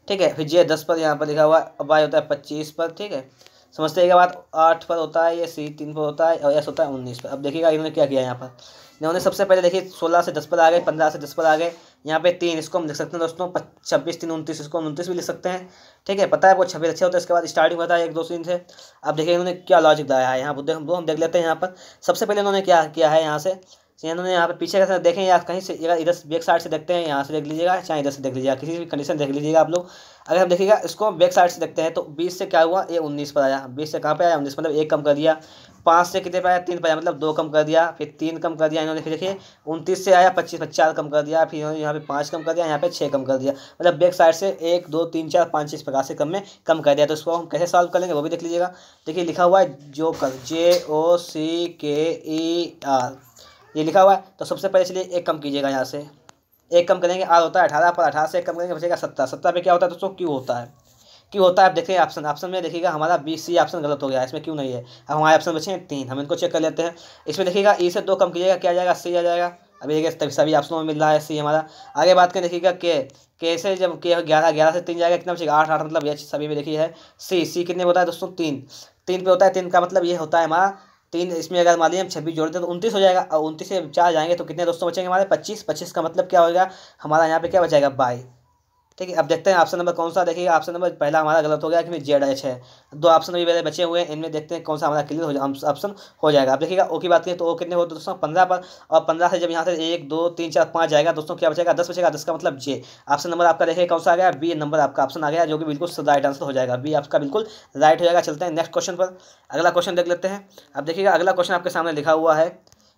ठीक है फिर जे दस पर यहाँ पर लिखा हुआ वाई होता है पच्चीस पर ठीक है समझते हैं बात आठ पर होता है ये सी तीन पर होता है और एस होता है उन्नीस पर अब देखिएगा इन्होंने क्या किया यहाँ पर इन्होंने सबसे पहले देखिए सोलह से दस पर आ गए पंद्रह से दस पर आ गए यहाँ पे तीन इसको हम लिख सकते हैं दोस्तों छब्बीस तीन उनतीस इसको हम उनतीस भी लिख सकते हैं ठीक है पता है वो छब्बीस अच्छे होते हैं इसके बाद स्टार्टिंग होता है एक दो तीन से अब देखिए इन्होंने क्या लॉजिक लाया है यहाँ वो हम देख लेते हैं यहाँ पर सबसे पहले इन्होंने क्या किया है यहाँ से इन्होंने यहाँ पर पीछे का देखें या कहीं से इधर बैक साइड से देखते हैं यहाँ से देख लीजिएगा चाहे इधर से देख लीजिएगा किसी भी कंडीशन देख लीजिएगा आप लोग अगर हम देखिएगा इसको बैक साइड से देखते हैं तो बीस से क्या हुआ ये उन्नीस पर आया बीस से कहाँ पर आया उन्नीस मतलब एक कम कर दिया पाँच से कितने पर आया तीन पर आया मतलब दो कम कर दिया फिर तीन कम कर दिया इन्होंने फिर देखिए उनतीस से आया पच्चीस पर चार कम कर दिया फिर इन्होंने यहाँ पे पाँच कम कर दिया यहाँ पे छः कम कर दिया मतलब बैक साइड से एक दो तीन चार पाँच इस प्रकार से कम में कम कर दिया तो उसको हम कैसे सॉल्व कर लेंगे वो भी देख लीजिएगा देखिए लिखा हुआ है जो कर जे ओ सी के ई आर ये लिखा हुआ है तो सबसे पहले इसलिए एक कम कीजिएगा यहाँ से एक कम करेंगे आर होता है अठारह पर अठारह से एक कम करेंगे बचेगा सत्तर सत्तर पे क्या होता है दोस्तों क्यों होता है क्यों होता है आप देखें ऑप्शन ऑप्शन में देखिएगा हमारा बी सी ऑप्शन गलत हो गया इसमें क्यों नहीं है अब हमारे ऑप्शन बचे हैं तीन हम इनको चेक कर लेते हैं इसमें देखिएगा ई e से दो कम कीजिएगा क्या जाएगा सी आ जाएगा अभी देखिए तभी सभी ऑप्शनों में मिल रहा है सी हमारा आगे बात करें देखिएगा के के से जब के ग्यारह ग्यारह से तीन जाएगा कितना बचेगा आठ आठ मतलब ये सभी में देखिए है सी सी कितने होता है दोस्तों तीन तीन पे होता है तीन का मतलब ये होता है हमारा तीन इसमें अगर मान लीजिए हम छब्बीस जोड़ते हैं तो उनतीस हो जाएगा और उनतीस से चार जाएंगे तो कितने दोस्तों बचेंगे हमारे पच्चीस पच्चीस का मतलब क्या होगा हमारा यहाँ पे क्या बचेगा बाई ठीक है अब देखते हैं ऑप्शन नंबर कौन सा देखिए ऑप्शन नंबर पहला हमारा गलत हो गया कि जेड एच है दो ऑप्शन अभी मेरे बचे हुए हैं इनमें देखते हैं कौन सा हमारा क्लियर हो ऑप्शन हो जाएगा अब देखिएगा ओ की बात करें तो ओ कितने हो तो दोस्तों पंद्रह पर और पंद्रह से जब यहाँ से एक दो तीन चार पाँच जाएगा दोस्तों क्या बचेगा दस बचेगा दस का मतलब जे ऑप्शन नंबर आपका देखिए कौन सा आ गया बी नंबर आपका ऑप्शन आ गया जो कि बिल्कुल राइट आंसर हो जाएगा बी आपका बिल्कुल राइट हो जाएगा चलते हैं नेक्स्ट क्वेश्चन पर अगला क्वेश्चन देख लेते हैं अब देखिएगा अगला क्वेश्चन आपके सामने लिखा हुआ है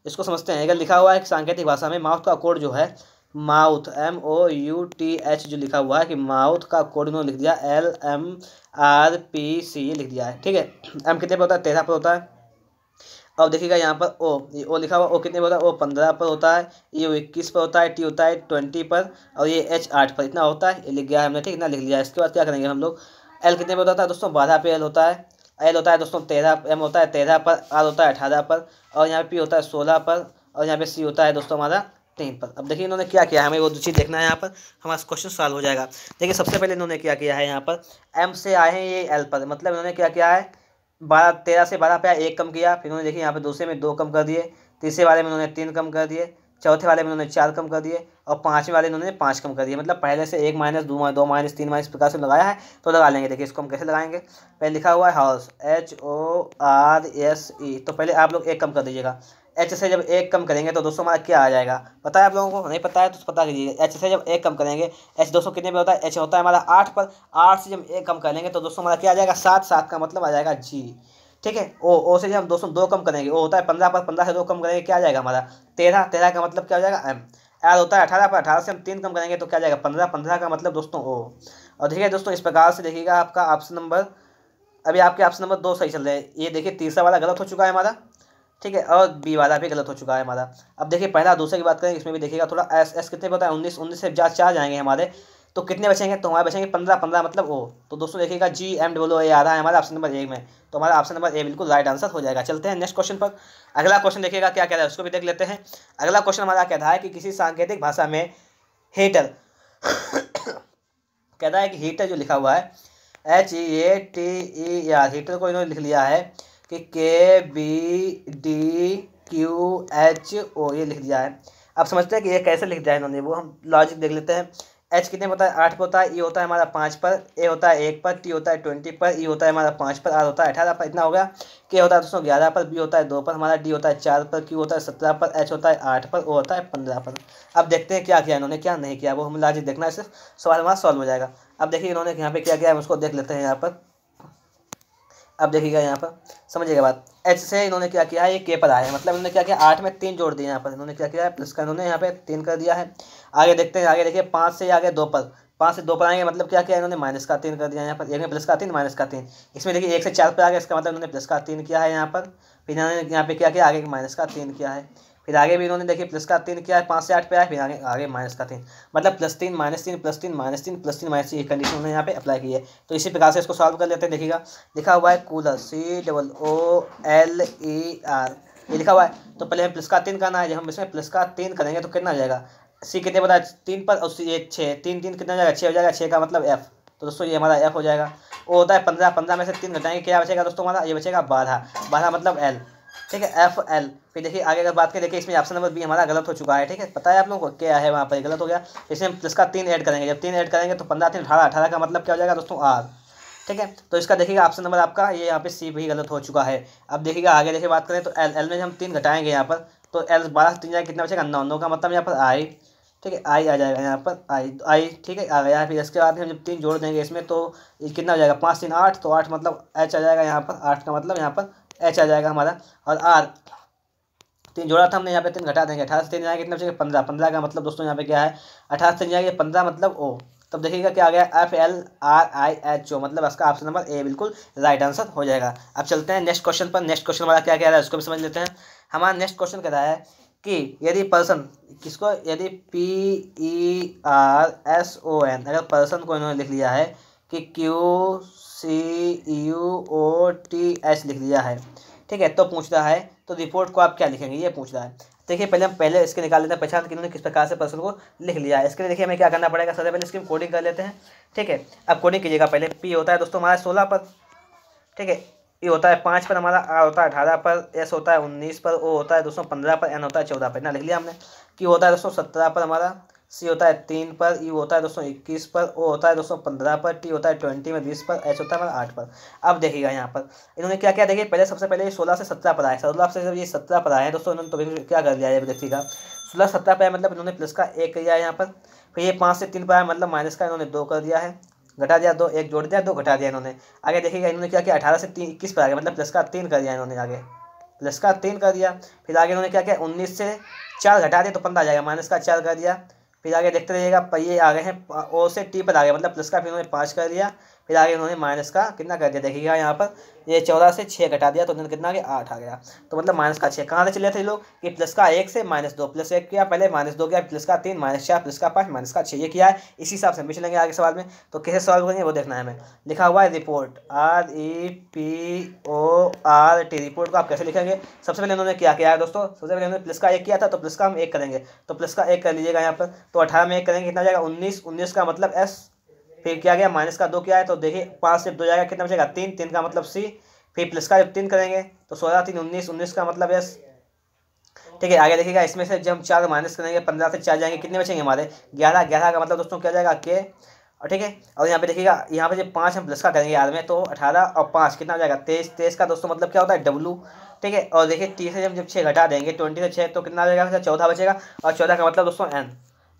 इसको समझते हैं अगर लिखा हुआ है कि सांकेतिक भाषा में माउथ का कोड जो है mouth M O U T H जो लिखा हुआ है कि माउथ का कोड इन्होंने लिख दिया L M R P C लिख दिया है ठीक है एम कितने पर होता है तेरह पर होता है अब देखिएगा यहाँ पर ओ ये ओ लिखा हुआ ओ कितने पर होता है ओ पंद्रह पर होता है ओ इक्कीस पर होता है टी होता है ट्वेंटी पर और ये एच आठ पर इतना होता है ये लिख गया हमने ठीक इतना लिख लिया है इसके बाद क्या करेंगे हम लोग एल कितने पर होता है दोस्तों बारह पे एल होता है एल होता है दोस्तों तेरह एम होता है तेरह पर आर होता है अठारह पर और यहाँ पे पी होता है सोलह पर और यहाँ पे सी होता है दोस्तों हमारा टाइम पर अब देखिए इन्होंने क्या किया हमें वो चीज़ देखना है यहाँ पर हमारा क्वेश्चन सॉल्व हो जाएगा देखिए सबसे पहले इन्होंने क्या किया है यहाँ पर एम से आए हैं ये एल पर मतलब इन्होंने क्या किया है बारह तेरह से बारह पे एक कम किया फिर उन्होंने देखिए यहाँ पर दूसरे में दो कम कर दिए तीसरे वाले में उन्होंने तीन कम कर दिए चौथे वाले में उन्होंने चार कम कर दिए और पाँचवें वाले इन्होंने पाँच कम कर दिए मतलब पहले से एक माइनस दो दो माइनस तीन माइनस प्रकार से लगाया है तो लगा लेंगे देखिए इसको हम कैसे लगाएंगे पहले लिखा हुआ है house H O R S E तो पहले आप लोग एक कम कर दीजिएगा एच से जब एक कम करेंगे तो दोस्तों हमारा क्या आ जाएगा पता है आप लोगों को नहीं पता है तो पता कीजिए एच से जब एक कम करेंगे एच दोस्तों कितने पे होता है एच होता है हमारा आठ पर आठ से जब एक कम करेंगे तो दोस्तों हमारा क्या आ जाएगा सात सात का मतलब आ जाएगा जी ठीक है ओ ओ से जब हम दोस्तों दो कम करेंगे ओ होता है पंद्रह पर पंद्रह से दो कम करेंगे क्या आ जाएगा हमारा तेरह तेरह का मतलब क्या हो जाएगा एम एल होता है अठारह पर अठारह से हम तीन कम करेंगे तो क्या जाएगा पंद्रह पंद्रह का मतलब दोस्तों ओ और देखिए दोस्तों इस प्रकार से देखिएगा आपका ऑप्शन नंबर अभी आपके ऑप्शन नंबर दो सही चल रहे हैं ये देखिए तीसरा वाला गलत हो चुका है हमारा ठीक है और बी वाला भी गलत हो चुका है हमारा अब देखिए पहला दूसरे की बात करें इसमें भी देखिएगा थोड़ा एस एस कितने बताए उन्नीस उन्नीस से जा चार जाएंगे हमारे तो कितने बचेंगे तो हमारे बचेंगे पंद्रह पंद्रह मतलब ओ तो दोस्तों देखिएगा जी एम डब्लो ए आ रहा है हमारा ऑप्शन नंबर ए में तो हमारा ऑप्शन नंबर ए बिल्कुल राइट आंसर हो जाएगा चलते हैं नेक्स्ट क्वेश्चन पर अगला क्वेश्चन देखिएगा क्या कह रहा है उसको भी देख लेते हैं अगला क्वेश्चन हमारा रहा है कि किसी सांकेतिक भाषा में हेटर कहता है कि हीटर जो लिखा हुआ है H E A T E R heater को इन्होंने लिख लिया है कि K B D Q H O ये लिख दिया है अब समझते हैं कि ये कैसे लिख दिया है इन्होंने वो हम लॉजिक देख लेते हैं एच कितने होता है आठ पर होता है ई होता है हमारा पाँच पर ए होता है एक पर टी होता है ट्वेंटी पर ई होता है हमारा पाँच पर आर होता है अठारह पर इतना हो गया के होता है दोस्तों ग्यारह पर बी होता है दो पर हमारा डी होता है चार पर क्यू होता है सत्रह पर एच होता है आठ पर ओ होता है पंद्रह पर अब देखते हैं क्या किया इन्होंने क्या नहीं किया वो हम लाजिक देखना है सिर्फ सवाल हमारा सॉल्व हो जाएगा अब देखिए इन्होंने यहाँ पे क्या किया है उसको देख लेते हैं यहाँ पर अब देखिएगा यहाँ पर समझिएगा बात एच से इन्होंने क्या किया है ये के पर आया है मतलब इन्होंने क्या किया आठ में तीन जोड़ दिए यहाँ पर इन्होंने क्या किया है प्लस का इन्होंने यहाँ पे तीन कर दिया है आगे देखते हैं आगे देखिए पाँच से आगे दो पर पाँच से दो पर आएंगे मतलब क्या किया इन्होंने माइनस का तीन कर दिया यहाँ पर एक में प्लस का तीन माइनस का तीन इसमें देखिए एक से चार पर आ गया इसका मतलब इन्होंने प्लस का तीन किया है यहाँ पर फिर इन्होंने यहाँ पे क्या किया आगे माइनस का तीन किया है फिर आगे भी इन्होंने देखिए प्लस का तीन किया है पाँच से आठ पे आया फिर आगे आगे माइनस का तीन मतलब प्लस तीन माइनस तीन प्लस तीन माइनस तीन प्लस तीन माइनस तीन कंडीशन उन्होंने यहाँ पे अप्लाई की है तो इसी प्रकार से इसको सॉल्व कर लेते हैं देखिएगा लिखा हुआ है cooler C double O L E R ये लिखा हुआ है तो पहले हमें प्लस का तीन करना है जब हम इसमें प्लस का तीन करेंगे तो कितना हो जाएगा सी कितने बताया तीन पर और सी एक छः तीन तीन कितना जाएगा छः हो जाएगा छः का मतलब एफ तो दोस्तों ये हमारा एफ हो जाएगा वो होता है पंद्रह पंद्रह में से तीन घटाएंगे क्या बचेगा दोस्तों हमारा ये बचेगा बारह बारह मतलब एल ठीक है एफ एल फिर देखिए आगे अगर बात करें देखिए इसमें ऑप्शन नंबर बी हमारा गलत हो चुका है ठीक है पता है आप लोगों को क्या है वहाँ पर गलत हो गया इसमें हम तीन ऐड करेंगे जब तीन ऐड करेंगे तो पंद्रह तीन अठारह अठारह का मतलब क्या हो जाएगा दोस्तों आर ठीक है तो इसका देखिएगा ऑप्शन नंबर आपका ये यहाँ पे सी भी गलत हो चुका है अब देखिएगा आगे देखिए बात करें तो एल एल में हम तीन घटाएंगे यहाँ पर तो एल बारह तीन जाएगा कितना बचेगा नौ नौ का मतलब यहाँ पर आई ठीक है आई आ जाएगा यहाँ पर आई तो आई ठीक है आ गया फिर इसके बाद हम जब तीन जोड़ देंगे इसमें तो कितना हो जाएगा पाँच तीन आठ तो आठ मतलब एच आ जाएगा यहाँ पर आठ का मतलब यहाँ पर एच आ जाएगा हमारा और आर तीन जोड़ा था हमने यहाँ पे तीन घटा देंगे अठारह से तीन जाएगा कितना बचेगा पंद्रह पंद्रह का मतलब दोस्तों यहाँ पे क्या है अठारह से तीन पंद्रह मतलब ओ तब देखिएगा क्या आ गया F L R I H O मतलब इसका ऑप्शन नंबर ए बिल्कुल राइट आंसर हो जाएगा अब चलते हैं नेक्स्ट क्वेश्चन पर नेक्स्ट क्वेश्चन हमारा क्या कह रहा है उसको भी समझ लेते हैं हमारा नेक्स्ट क्वेश्चन कह रहा है कि यदि पर्सन किसको यदि P E R S O N अगर पर्सन को इन्होंने लिख लिया है कि Q C U O T S लिख दिया है ठीक है तो पूछ रहा है तो रिपोर्ट को आप क्या लिखेंगे ये पूछ रहा है देखिए पहले हम पहले इसके निकाल लेते हैं पहचान कि किस प्रकार से प्रश्न को लिख लिया है इसके लिए देखिए हमें क्या करना पड़ेगा सबसे पहले इसकी कोडिंग कर लेते हैं ठीक है अब कोडिंग कीजिएगा पहले पी होता है दोस्तों हमारा सोलह पर ठीक है ये e होता है पाँच पर हमारा आर होता है अठारह पर एस होता है उन्नीस पर ओ होता है दोस्तों पंद्रह पर एन होता है चौदह पर ना लिख लिया हमने की होता है दोस्तों सत्रह पर हमारा सी होता है तीन पर ई e होता है दोस्तों इक्कीस पर ओ होता है दोस्तों पंद्रह पर टी होता है ट्वेंटी में बीस पर एच होता है मतलब आठ पर अब देखिएगा यहाँ पर इन्होंने क्या क्या देखिए पहले सबसे पहले सोलह से सत्रह पर आए सोलह से जब ये सत्रह पर आए दोस्तों इन्होंने तो क्या कर दिया है देखिएगा सोलह सत्रह पर मतलब इन्होंने प्लस का एक किया है यहाँ पर फिर ये पाँच से तीन पर आया मतलब माइनस का इन्होंने दो कर दिया है घटा दिया दो एक जोड़ दिया दो घटा दिया इन्होंने आगे देखिएगा इन्होंने क्या किया अठारह से तीन इक्कीस पर आ गया मतलब प्लस का तीन कर दिया इन्होंने आगे प्लस का तीन कर दिया फिर आगे इन्होंने क्या किया उन्नीस से चार घटा दिया तो पंद्रह आ जाएगा माइनस का चार कर दिया फिर आगे देखते रहिएगा ये आ गए हैं ओ से टी पर आ गए मतलब प्लस का फिर उन्होंने पाँच कर दिया फिर आगे उन्होंने माइनस का कितना कर दिया देखिएगा यहाँ पर ये चौदह से छः घटा दिया तो उन्होंने कितना गया आठ आ गया तो मतलब माइनस का छः कहाँ से चले थे लोग कि प्लस का एक से माइनस दो प्लस एक किया पहले माइनस दो किया प्लस का तीन माइनस चार प्लस का पाँच माइनस का छः ये किया है इसी हिसाब से हम लेंगे आगे सवाल में तो कैसे सॉल्व करेंगे वो देखना है हमें लिखा हुआ है report R E P O R T report को आप कैसे लिखेंगे सबसे पहले उन्होंने क्या किया है दोस्तों सबसे पहले उन्होंने प्लस का एक किया था तो प्लस का हम एक करेंगे तो प्लस का एक कर लीजिएगा यहाँ पर तो अठारह में एक करेंगे कितना जाएगा उन्नीस उन्नीस का मतलब एस फिर क्या गया माइनस का दो क्या है तो देखिए पाँच से दो जाएगा कितना बचेगा तीन तीन का मतलब सी फिर प्लस का जब तीन करेंगे तो सोलह तीन उन्नीस उन्नीस का मतलब यस ठीक है आगे देखिएगा इसमें से जब हम चार माइनस करेंगे पंद्रह से चार जाएंगे कितने बचेंगे हमारे ग्यारह ग्यारह का मतलब दोस्तों क्या जाएगा के और ठीक है और यहाँ पे देखिएगा यहाँ पे जब पाँच हम प्लस का करेंगे यार में तो अठारह और पाँच कितना हो जाएगा तेईस तेईस का दोस्तों मतलब क्या होता है डब्लू ठीक है और देखिए तीस से जब जब छः घटा देंगे ट्वेंटी से छः तो कितना हो जाएगा चौदह बचेगा और चौदह का मतलब दोस्तों एन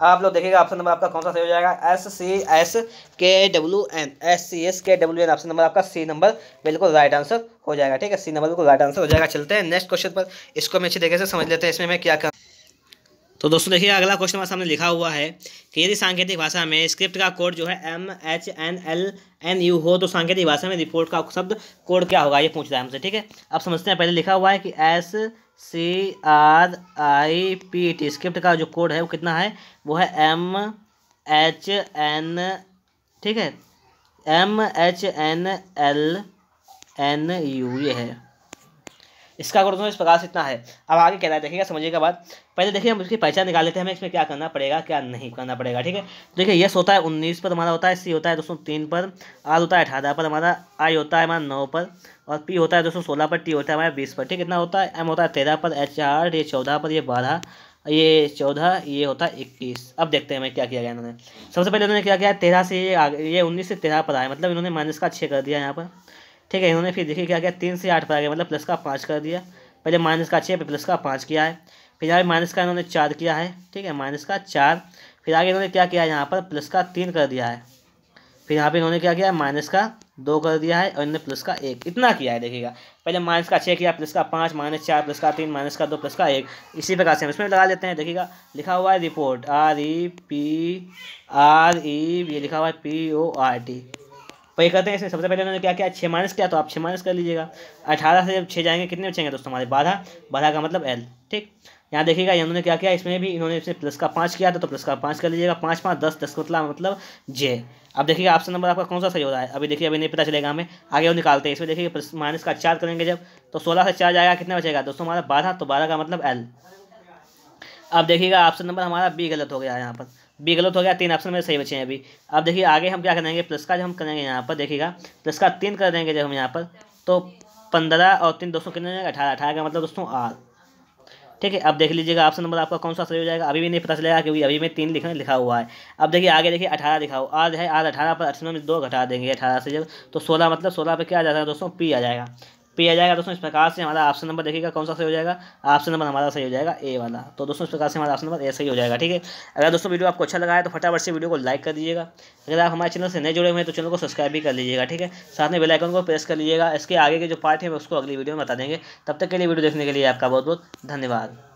आप लोग देखिएगा ऑप्शन नंबर आपका कौन सा सही हो जाएगा S C S K W N S C S K W N option number आपका सी नंबर बिल्कुल राइट आंसर हो जाएगा ठीक है सी नंबर बिल्कुल राइट आंसर हो जाएगा चलते हैं नेक्स्ट क्वेश्चन पर इसको हम अच्छी तरीके से समझ लेते हैं इसमें मैं क्या कर तो दोस्तों देखिए अगला क्वेश्चन हमारे सामने लिखा हुआ है कि यदि सांकेतिक भाषा में स्क्रिप्ट का कोड जो है M H N L N U हो तो सांकेतिक भाषा में रिपोर्ट का शब्द कोड क्या होगा ये पूछ रहा है हमसे ठीक है अब समझते हैं पहले लिखा हुआ है कि S C R I P T script का जो कोड है वो कितना है वो है एम एच एन ठीक है M H N L N U ये है इसका अगर इस प्रकार से इतना है अब आगे है देखिएगा समझिएगा बात पहले देखिए हम उसकी पहचान निकाल लेते हैं हमें इसमें क्या करना पड़ेगा क्या नहीं करना पड़ेगा ठीक है देखिए यस होता है उन्नीस पर हमारा होता है सी होता है दोस्तों तीन पर आर होता है अठारह पर हमारा आई होता है हमारा नौ पर और पी होता है दोस्तों सोलह पर टी होता है हमारा बीस पर ठीक है इतना होता है एम होता है तेरह पर एच आर ये चौदह पर ये बारह ये चौदह ये होता है इक्कीस अब देखते हैं हमें क्या किया गया इन्होंने सबसे पहले इन्होंने क्या किया तेरह से ये आगे ये उन्नीस से तेरह पर आए मतलब इन्होंने माइनस का छः कर दिया यहाँ पर ठीक है इन्होंने फिर देखिए क्या किया तीन से आठ पर आ गया मतलब प्लस का पाँच कर दिया पहले माइनस का छः प्लस का पाँच किया है फिर यहाँ माइनस का इन्होंने चार किया है ठीक है माइनस का चार फिर आगे इन्होंने क्या किया है यहाँ पर प्लस का तीन कर दिया है फिर यहाँ पे इन्होंने क्या किया माइनस का दो कर दिया है और इन्होंने प्लस का एक इतना किया है देखिएगा पहले माइनस का छः किया प्लस का पाँच माइनस चार प्लस का तीन माइनस का दो प्लस का एक इसी प्रकार से हम इसमें लगा लेते हैं देखिएगा लिखा हुआ है report R E P R E ये लिखा हुआ है पी ओ आर टी पर ये कहते हैं इसमें सबसे पहले उन्होंने क्या किया छः माइनस किया तो आप छः माइनस कर लीजिएगा अठारह से जब छः जाएंगे कितने बचेंगे दोस्तों हमारे बारह बारह का मतलब एल ठीक यहाँ देखिएगा इन्होंने क्या किया इसमें भी इन्होंने इसमें प्लस का पाँच किया था तो प्लस का पाँच कर लीजिएगा पाँच पाँच दस दस मतलब मतलब जे अब देखिएगा ऑप्शन नंबर आपका कौन सा सही हो रहा है अभी देखिए अभी नहीं पता चलेगा हमें आगे वो निकालते हैं इसमें देखिए प्लस माइनस का चार करेंगे जब तो सोलह से चार जाएगा कितना बचेगा दोस्तों हमारा बारह तो बारह का मतलब एल अब देखिएगा ऑप्शन नंबर हमारा बी गलत हो गया है यहाँ पर बी गलत हो गया तीन ऑप्शन में सही बचे हैं अभी अब देखिए आगे हम क्या करेंगे प्लस का जब हम करेंगे यहाँ पर देखिएगा प्लस का तीन कर देंगे जब हम यहाँ पर तो पंद्रह और तीन दोस्तों कितने अठारह अठारह का मतलब दोस्तों आर ठीक है अब देख लीजिएगा ऑप्शन नंबर आपका कौन सा सही हो जाएगा अभी भी नहीं पता चलेगा क्योंकि अभी में तीन लिखना लिखा हुआ है अब देखिए आगे देखिए अठारह दिखाओ आज है आज अठारह पर अठारह में दो घटा देंगे अठारह से जब तो सोलह मतलब सोलह पर क्या आ जाएगा दोस्तों पी आ जाएगा पी आ जाएगा दोस्तों इस प्रकार से हमारा ऑप्शन नंबर देखिएगा कौन सा सही हो जाएगा ऑप्शन नंबर हमारा सही हो जाएगा ए वाला तो दोस्तों इस प्रकार से हमारा ऑप्शन नंबर ए सही हो जाएगा ठीक है अगर दोस्तों वीडियो आपको अच्छा लगा है तो फटाफट से वीडियो को लाइक कर दीजिएगा अगर आप हमारे चैनल से नहीं जुड़े हुए हैं तो चैनल को सब्सक्राइब भी कर लीजिएगा ठीक है साथ में बेलाइकन को प्रेस कर लीजिएगा इसके आगे के जो पार्ट है उसको अगली वीडियो में बता देंगे तब तक के लिए वीडियो देखने के लिए आपका बहुत बहुत धन्यवाद